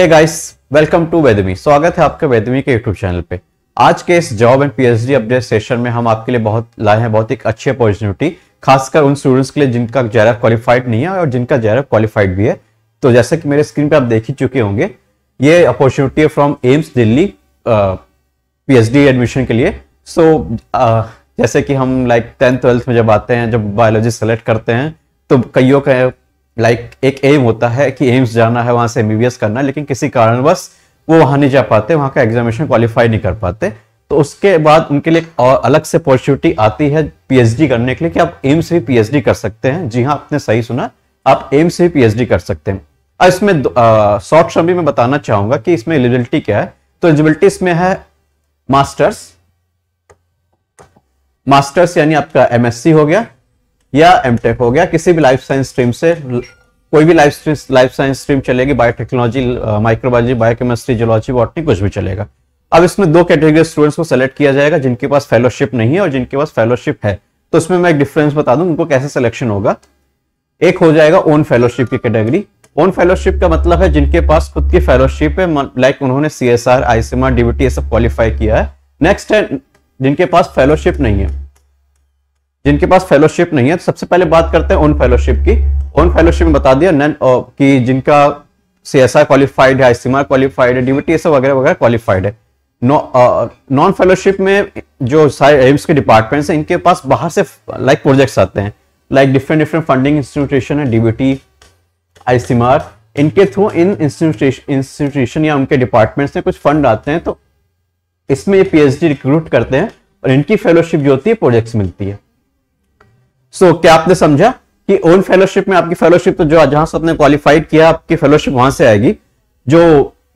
hey guys welcome to वेदमी स्वागत है आपके वेदमी के यूट्यूब चैनल पे आज के इस job and PhD update session में हम आपके लिए बहुत लाए हैं बहुत एक अच्छी अपॉर्चुनिटी खासकर उन स्टूडेंट्स के लिए जिनका जैरफ क्वालिफाइड नहीं है और जिनका जैरफ क्वालिफाइड भी है तो जैसा कि मेरे स्क्रीन पर आप देख ही चुके होंगे ये अपॉर्चुनिटी है from AIIMS Delhi P admission के लिए सो so, जैसे कि हम लाइक टेंथ ट्वेल्थ में जब आते हैं जब बायोलॉजी सेलेक्ट करते हैं तो कईयों का लाइक like, एक एम होता है कि एम्स जाना है वहां से एमबीबीएस करना लेकिन किसी कारणवश वो वहां नहीं जा पाते वहां का एग्जामिनेशन क्वालिफाई नहीं कर पाते तो उसके बाद उनके लिए और अलग से अपॉर्चुनिटी आती है पीएचडी करने के लिए कि आप एम्स भी पीएचडी कर सकते हैं जी हाँ आपने सही सुना आप एम्स भी पीएचडी कर सकते हैं और इसमें शॉर्ट टर्म भी मैं बताना चाहूंगा कि इसमें एलिजिबिलिटी क्या है तो एलिजिबिलिटी इसमें है मास्टर्स मास्टर्स यानी आपका एमएससी हो गया या एमटेक हो गया किसी भी लाइफ साइंस स्ट्रीम से कोई भी लाइफ लाइफ साइंस स्ट्रीम चलेगी biotechnology microbiology biochemistry zoology botany कुछ भी चलेगा अब इसमें दो कैटेगरी स्टूडेंट्स को सेलेक्ट किया जाएगा जिनके पास फेलोशिप नहीं है और जिनके पास फेलोशिप है तो इसमें मैं एक डिफरेंस बता दूं उनको कैसे सिलेक्शन होगा एक हो जाएगा ओन फेलोशिप की कैटेगरी ओन फेलोशिप का मतलब है जिनके पास खुद की फेलोशिप है लाइक उन्होंने C S R ICMR DBT सब क्वालिफाई किया है नेक्स्ट है जिनके पास फेलोशिप नहीं है जिनके पास फेलोशिप नहीं है तो सबसे पहले बात करते हैं ऑन फेलोशिप की ऑन फेलोशिप में बता दिया नन कि जिनका सी एस आर क्वालिफाइड है इस्तेमाल क्वालिफाइड है डीबीटी एस वगैरह वगैरह क्वालिफाइड है नॉन फेलोशिप में जो सारे एम्स के डिपार्टमेंट्स हैं इनके पास बाहर से लाइक प्रोजेक्ट्स आते हैं like different different funding institution है डीबीटी आईसीमार इनके थ्रू इन इंस्टीट्यूशन या उनके डिपार्टमेंट से कुछ फंड आते हैं तो इसमें ये पीएचडी रिक्रूट करते हैं और इनकी फेलोशिप जो होती है प्रोजेक्ट्स मिलती है सो so, क्या आपने समझा कि ओन फेलोशिप में आपकी फेलोशिप तो जो जहां से आपने क्वालिफाइड किया आपकी फेलोशिप वहां से आएगी जो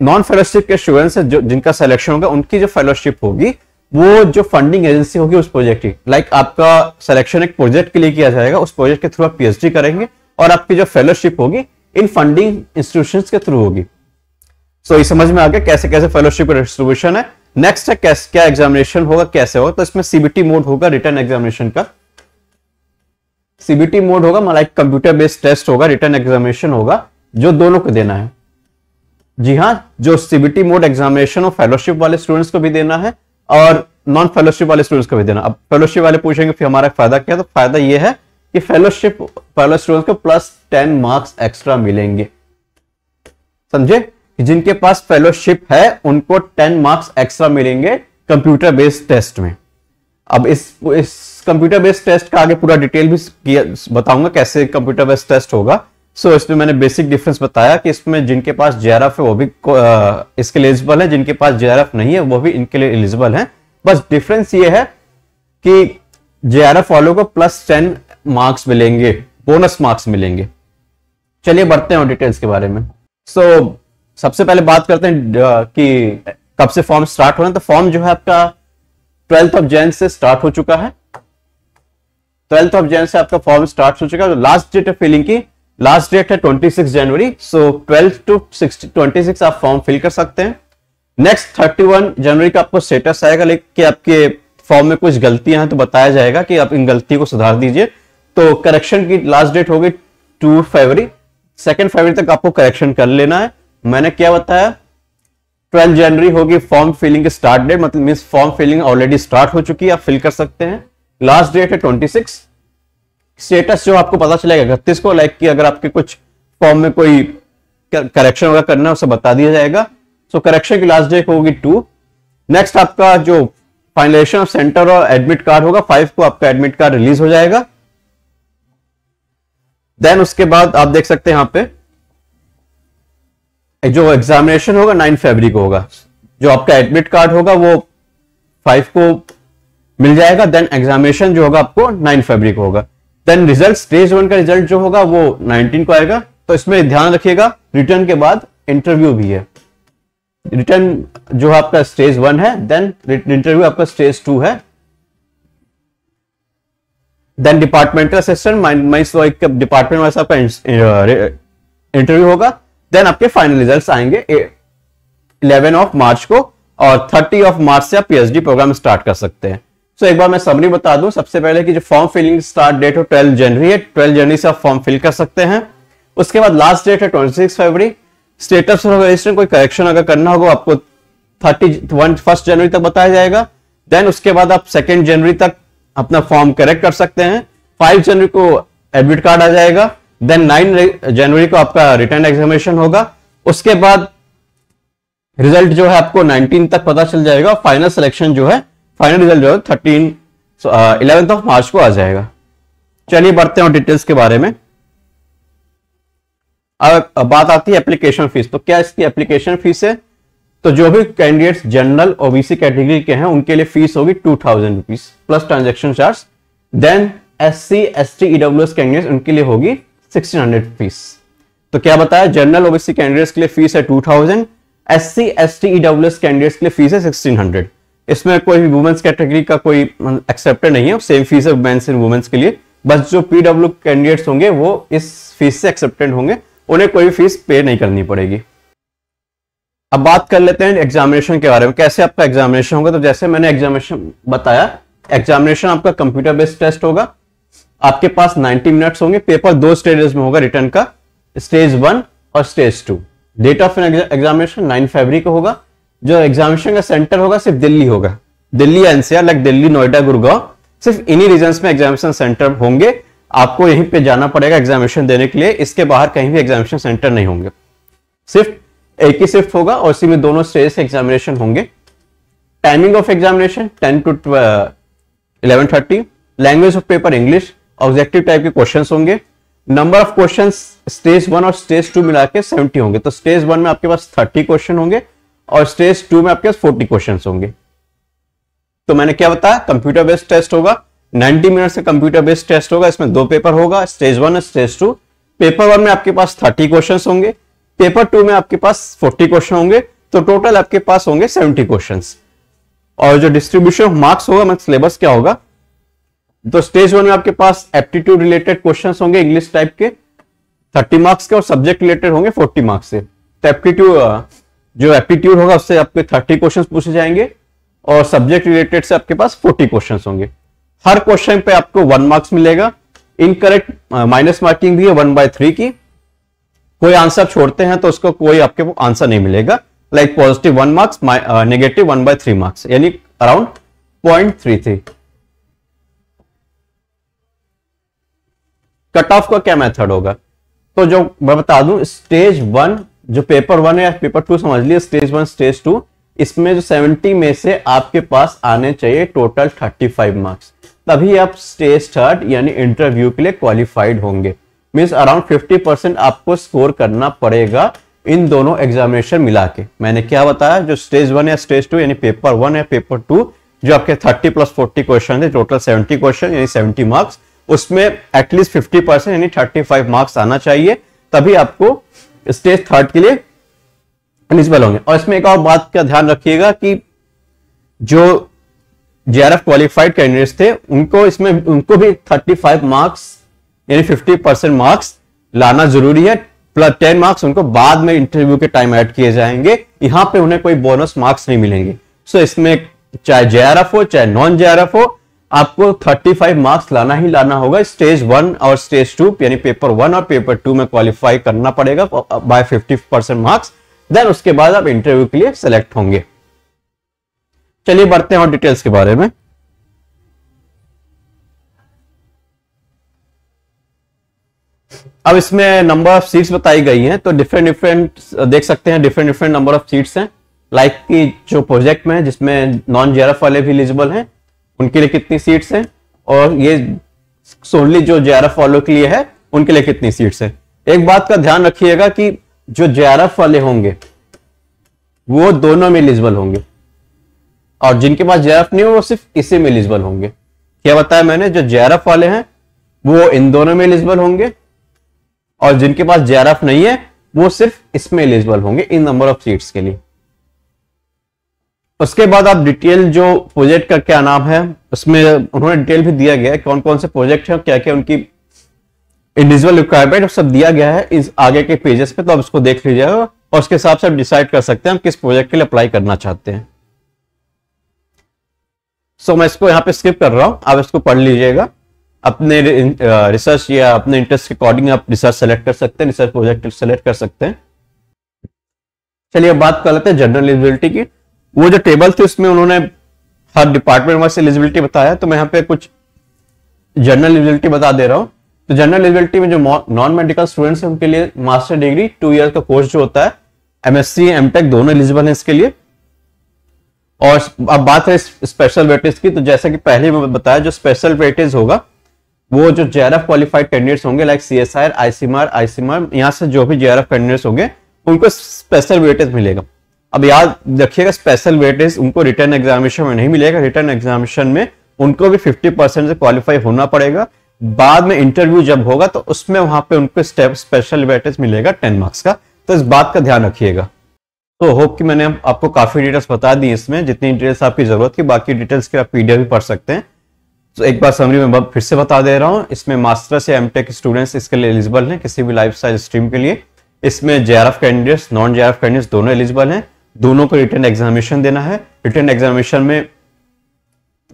नॉन फेलोशिप के स्टूडेंट्स जो जिनका सिलेक्शन होगा उनकी जो फेलोशिप होगी वो जो फंडिंग एजेंसी होगी उस प्रोजेक्ट की लाइक like आपका सिलेक्शन एक प्रोजेक्ट के लिए किया जाएगा उस प्रोजेक्ट के थ्रू आप पीएचडी करेंगे और आपकी जो फेलोशिप होगी इन फंडिंग इंस्टीट्यूशन के थ्रू होगी सो so, ये समझ में आ गया कैसे कैसे फेलोशिप का डिस्ट्रीब्यूशन है नेक्स्ट है कैसे क्या एग्जामिनेशन होगा कैसे होगा तो इसमें सीबीटी मोड होगा रिटर्न एग्जामिनेशन का सीबीटी मोड होगा मतलब कंप्यूटर बेस्ड टेस्ट होगा रिटर्न एग्जामिनेशन होगा जो दोनों को देना है जी हाँ जो सीबीटी मोड एग्जामिनेशन हो फेलोशिप वाले स्टूडेंट्स को भी देना है और नॉन फेलोशिप वाले स्टूडेंट्स को भी देना अब फेलोशिप वाले पूछेंगे फिर हमारा फायदा क्या तो फायदा यह है कि फेलोशिप वाले स्टूडेंट्स को प्लस टेन मार्क्स एक्स्ट्रा मिलेंगे समझे जिनके पास फेलोशिप है उनको टेन मार्क्स एक्स्ट्रा मिलेंगे कंप्यूटर बेस्ड टेस्ट में अब इस इस कंप्यूटर बेस्ड टेस्ट का आगे पूरा डिटेल भी बताऊंगा कैसे कंप्यूटर बेस्ड टेस्ट होगा सो so, इसमें मैंने बेसिक डिफरेंस बताया कि इसमें जिनके पास जेआरएफ है वो भी आ, इसके लिए एलिजिबल है जिनके पास जेआरएफ नहीं है वो भी इनके लिए एलिजिबल है बस डिफरेंस ये है कि जेआरएफ वालों को प्लस टेन मार्क्स मिलेंगे बोनस मार्क्स मिलेंगे चलिए बढ़ते हैं डिटेल्स के बारे में सो so, सबसे पहले बात करते हैं कि कब से फॉर्म स्टार्ट हो रहे हैं तो फॉर्म जो है आपका ट्वेल्थ ऑफ जैन से स्टार्ट हो चुका है ट्वेल्थ ऑफ जैन से आपका फॉर्म स्टार्ट हो चुका है लास्ट डेट ऑफ फिलिंग की लास्ट डेट है 26 जनवरी सो ट्वेल्थ टू 60 26 आप फॉर्म फिल कर सकते हैं नेक्स्ट 31 जनवरी का आपको स्टेटस आएगा लेकिन आपके फॉर्म में कुछ गलतियां हैं तो बताया जाएगा कि आप इन गलती को सुधार दीजिए तो करेक्शन की लास्ट डेट होगी टू फरवरी सेकेंड फरवरी तक आपको करेक्शन कर लेना है मैंने क्या बताया 12 जनवरी होगी फॉर्म फिलिंग स्टार्ट डेट मतलब mean form filling already start हो चुकी है आप फिल कर सकते हैं लास्ट डेट है ट्वेंटी सिक्स स्टेटस जो आपको पता चलेगा इकतीस को लाइक कि अगर आपके कुछ फॉर्म में कोई करेक्शन वगैरह करना है उसे बता दिया जाएगा सो करेक्शन की लास्ट डेट होगी टू नेक्स्ट आपका जो फाइनलाइजेशन ऑफ सेंटर और एडमिट कार्ड होगा फाइव को आपका एडमिट कार्ड रिलीज हो जाएगा देन उसके बाद आप देख सकते हैं यहां पर जो एग्जामिनेशन होगा नाइन फेबरी को होगा जो आपका एडमिट कार्ड होगा वो फाइव को मिल जाएगा देन एग्जामिनेशन जो होगा आपको नाइन फेबरी को होगा देन रिजल्ट स्टेज वन का रिजल्ट जो होगा वो नाइनटीन को आएगा तो इसमें ध्यान रखिएगा रिटर्न के बाद इंटरव्यू भी है रिटर्न जो आपका स्टेज वन है देन इंटरव्यू आपका स्टेज टू है then departmental assistant mines department wise आपका इंटरव्यू होगा देन आपके फाइनल रिजल्ट आएंगे इलेवन ऑफ मार्च को और थर्टी ऑफ मार्च से आप पीएचडी प्रोग्राम स्टार्ट कर सकते हैं सो so, एक बार मैं समरी बता दूं सबसे पहले कि जो फॉर्म फिलिंग स्टार्ट डेट हो ट्वेल्व जनवरी है ट्वेल्व जनवरी से आप फॉर्म फिल कर सकते हैं उसके बाद लास्ट डेट है ट्वेंटी सिक्स फरवरी स्टेटस रजिस्ट्रेशन कोई करेक्शन अगर करना होगा आपको थर्टी वन फर्स्ट जनवरी तक बताया जाएगा देन उसके बाद आप सेकेंड जनवरी तक अपना फॉर्म करेक्ट कर सकते हैं फाइव जनवरी को एडमिट कार्ड आ जाएगा देन नाइन जनवरी को आपका रिटर्न एग्जामिनेशन होगा उसके बाद रिजल्ट जो है आपको 19 तक पता चल जाएगा फाइनल सिलेक्शन जो है फाइनल रिजल्ट जो है थर्टीन इलेवेंथ ऑफ मार्च को आ जाएगा चलिए बढ़ते हैं डिटेल्स के बारे में अब बात आती है एप्लीकेशन फीस तो क्या इसकी एप्लीकेशन फीस है तो जो भी कैंडिडेट्स जनरल ओबीसी कैटेगरी के हैं उनके लिए फीस होगी two thousand rupees plus transaction charge then S C S T EW S candidate उनके लिए होगी सिक्सटीन हंड्रेड फीस तो क्या बताया जनरल ओबीसी कैंडिडेट्स के लिए फीस है two thousand S C S T EWS candidates के लिए फीस है सिक्सटीन हंड्रेड इसमें कोई भी वुमेंस कैटेगरी का कोई एक्सेप्टेड मतलब नहीं है सेम फीस है वुमेन्स एंड वुमेंस के लिए बस जो पीडब्ल्यू कैंडिडेट्स होंगे वो इस फीस से एक्सेप्टेड होंगे उन्हें कोई भी फीस पे नहीं करनी पड़ेगी अब बात कर लेते हैं एग्जामिनेशन के बारे में कैसे आपका एग्जामिनेशन होगा तो जैसे मैंने एग्जामिनेशन बताया एग्जामिनेशन आपका कंप्यूटर बेस्ड टेस्ट होगा आपके पास 90 मिनट्स होंगे पेपर दो स्टेजेस में होगा रिटर्न का स्टेज वन और stage two date of examination nine February को होगा जो एग्जामिनेशन का सेंटर होगा सिर्फ दिल्ली होगा दिल्ली एनसीआर लाइक दिल्ली नोएडा गुड़गांव सिर्फ इन्हीं रीजन में एग्जामिनेशन सेंटर होंगे आपको यहीं पे जाना पड़ेगा एग्जामिनेशन देने के लिए इसके बाहर कहीं भी एग्जामिनेशन सेंटर नहीं होंगे सिर्फ एक ही शिफ्ट होगा और इसी में दोनों स्टेज से एग्जामिनेशन होंगे timing of examination ten to eleven thirty language of paper English objective type के क्वेश्चन होंगे number of question stage one और स्टेज टू मिला के सेवेंटी होंगे तो स्टेज वन में आपके पास थर्टी क्वेश्चन होंगे और स्टेज टू में आपके पास फोर्टी क्वेश्चन होंगे तो मैंने क्या बताया कंप्यूटर बेस्ड टेस्ट होगा 90 मिनट से कंप्यूटर बेस्ड टेस्ट होगा इसमें दो पेपर होगा स्टेज वन और स्टेज टू पेपर वन में आपके पास थर्टी क्वेश्चन होंगे पेपर टू में आपके पास फोर्टी क्वेश्चन होंगे तो टोटल आपके पास होंगे सेवेंटी क्वेश्चन और जो डिस्ट्रीब्यूशन ऑफ मार्क्स होगा मतलब सिलेबस क्या होगा तो स्टेज वन में आपके पास एप्टीट्यूड रिलेटेड क्वेश्चन होंगे इंग्लिश टाइप के थर्टी मार्क्स के और सब्जेक्ट रिलेटेड होंगे फोर्टी मार्क्स से तो एप्टीट्यूड जो एप्टीट्यूड होगा उससे आपके थर्टी क्वेश्चन पूछे जाएंगे और सब्जेक्ट रिलेटेड से आपके पास फोर्टी क्वेश्चन होंगे हर क्वेश्चन पे आपको वन मार्क्स मिलेगा इनकरेक्ट माइनस मार्किंग भी है वन बाय थ्री की कोई आंसर छोड़ते हैं तो उसको कोई आपके आंसर नहीं मिलेगा like positive one marks negative one by three marks यानी around point three three cut off का क्या मेथड होगा तो जो मैं बता दूं स्टेज वन जो पेपर वन या पेपर टू समझ लिया स्टेज वन स्टेज टू इसमें जो 70 में से आपके पास आने चाहिए टोटल 35 मार्क्स तभी आप स्टेज थर्ड यानी इंटरव्यू के लिए क्वालिफाइड होंगे मीन्स अराउंड 50 परसेंट आपको स्कोर करना पड़ेगा इन दोनों एग्जामिनेशन मिला के मैंने क्या बताया जो स्टेज वन या स्टेज टू यानी पेपर वन या पेपर टू जो आपके 30 प्लस 40 क्वेश्चन थे टोटल 70 क्वेश्चन यानी 70 मार्क्स उसमें एटलीस्ट फिफ्टी परसेंट यानी थर्टी फाइव मार्क्स आना चाहिए तभी आपको स्टेज थर्ड के लिए एलिजिबल होंगे और इसमें एक और बात का ध्यान रखिएगा कि जो जेआरएफ क्वालिफाइड कैंडिडेट्स थे उनको इसमें उनको भी फाइव मार्क्स यानी फिफ्टी परसेंट मार्क्स लाना जरूरी है प्लस टेन मार्क्स उनको बाद में इंटरव्यू के टाइम ऐड किए जाएंगे यहां पे उन्हें कोई बोनस मार्क्स नहीं मिलेंगे सो so इसमें चाहे जेआरएफ हो चाहे नॉन जेआरएफ हो आपको 35 मार्क्स लाना ही लाना होगा स्टेज वन और स्टेज टू यानी पेपर वन और पेपर टू में क्वालिफाई करना पड़ेगा बाय 50 परसेंट मार्क्स देन उसके बाद आप इंटरव्यू के लिए सिलेक्ट होंगे चलिए बढ़ते हैं और डिटेल्स के बारे में अब इसमें नंबर ऑफ सीट्स बताई गई हैं तो डिफरेंट डिफरेंट देख सकते हैं different different number of seats हैं लाइक की जो प्रोजेक्ट में जिसमें नॉन जेरफ वाले भी एलिजिबल हैं उनके लिए कितनी सीट्स हैं और ये सोनली जो जे वालों के लिए है उनके लिए कितनी सीट्स हैं एक बात का ध्यान रखिएगा कि जो जे वाले होंगे वो दोनों में एलिजिबल होंगे और जिनके पास जेरफ नहीं हो वो सिर्फ इसी में एलिजिबल होंगे क्या बताया मैंने जो जेआरएफ वाले हैं वो इन दोनों में एलिजिबल होंगे और जिनके पास जेआरएफ नहीं है वो सिर्फ इसमें एलिजिबल होंगे इन नंबर ऑफ सीट्स के लिए उसके बाद आप डिटेल जो प्रोजेक्ट का क्या नाम है उसमें उन्होंने डिटेल भी दिया गया है कौन कौन से प्रोजेक्ट है क्या क्या उनकी इंडिविजुअल रिक्वायरमेंट सब दिया गया है इस आगे के पेजेस पे तो आप उसको देख लीजिएगा और उसके हिसाब से आप डिसाइड कर सकते हैं हम किस प्रोजेक्ट के लिए अप्लाई करना चाहते हैं सो so, मैं इसको यहाँ पे स्किप कर रहा हूँ आप इसको पढ़ लीजिएगा अपने रिसर्च या अपने इंटरेस्ट के अकॉर्डिंग आप रिसर्च सेलेक्ट कर सकते हैं रिसर्च प्रोजेक्ट सेलेक्ट कर सकते हैं चलिए बात कर लेते हैं जनरल एलिजिबिलिटी की वो जो टेबल थी उसमें उन्होंने हर डिपार्टमेंट वाइज एलिजिबिलिटी बताया तो मैं यहाँ पे कुछ जनरल एलिजिबिलिटी बता दे रहा हूँ तो जनरल एलिजिबिलिटी में जो नॉन मेडिकल स्टूडेंट्स हैं उनके लिए मास्टर डिग्री टू ईयर का कोर्स जो होता है एमएससी एमटेक दोनों एलिजिबल है इसके लिए और अब बात है स्पेशल वेटेज की तो जैसा कि पहले मैं बताया जो स्पेशल वेटेज होगा वो जो जेआरएफ क्वालिफाइड कैंडिडेट्स होंगे like C S ICMR ICMR यहाँ से जो भी जेआरएफ कैंडिडेट्स होंगे उनको स्पेशल वेटेज मिलेगा अब याद रखिएगा स्पेशल वेटेज उनको रिटर्न एग्जामिनेशन में नहीं मिलेगा रिटर्न एग्जामिनेशन में उनको भी 50 परसेंट से क्वालिफाई होना पड़ेगा बाद में इंटरव्यू जब होगा तो उसमें वहां पे उनको स्टेप स्पेशल वेटेज मिलेगा 10 मार्क्स का तो इस बात का ध्यान रखिएगा तो होप कि मैंने आपको काफी डिटेल्स बता दी इसमें जितनी डिटेल्स आपकी जरूरत थी बाकी डिटेल्स के आप पीडीएफ भी पढ़ सकते हैं तो एक बार समरी में फिर से बता दे रहा हूँ इसमें मास्टर्स या एमटेक स्टूडेंट्स इसके लिए एलिजिबल हैं किसी भी लाइफ स्टाइल स्ट्रीम के लिए इसमें F candidates non F candidates दोनों एलिजिबल हैं दोनों को रिटर्न एग्जामिनेशन देना है रिटर्न एग्जामिनेशन में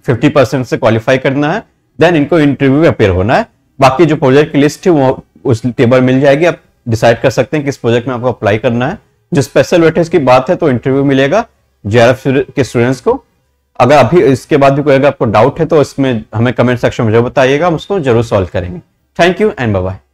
50 परसेंट से क्वालिफाई करना है देन इनको इंटरव्यू में अपेयर होना है बाकी जो प्रोजेक्ट की लिस्ट है वो उस टेबल मिल जाएगी आप डिसाइड कर सकते हैं किस प्रोजेक्ट में आपको अप्लाई करना है जो स्पेशल वेटेज की बात है तो इंटरव्यू मिलेगा जे के स्टूडेंट्स को अगर अभी इसके बाद भी कोई अगर आपको डाउट है तो इसमें हमें कमेंट सेक्शन में जरूर बताइएगा हम उसको जरूर सॉल्व करेंगे थैंक यू एंड बाय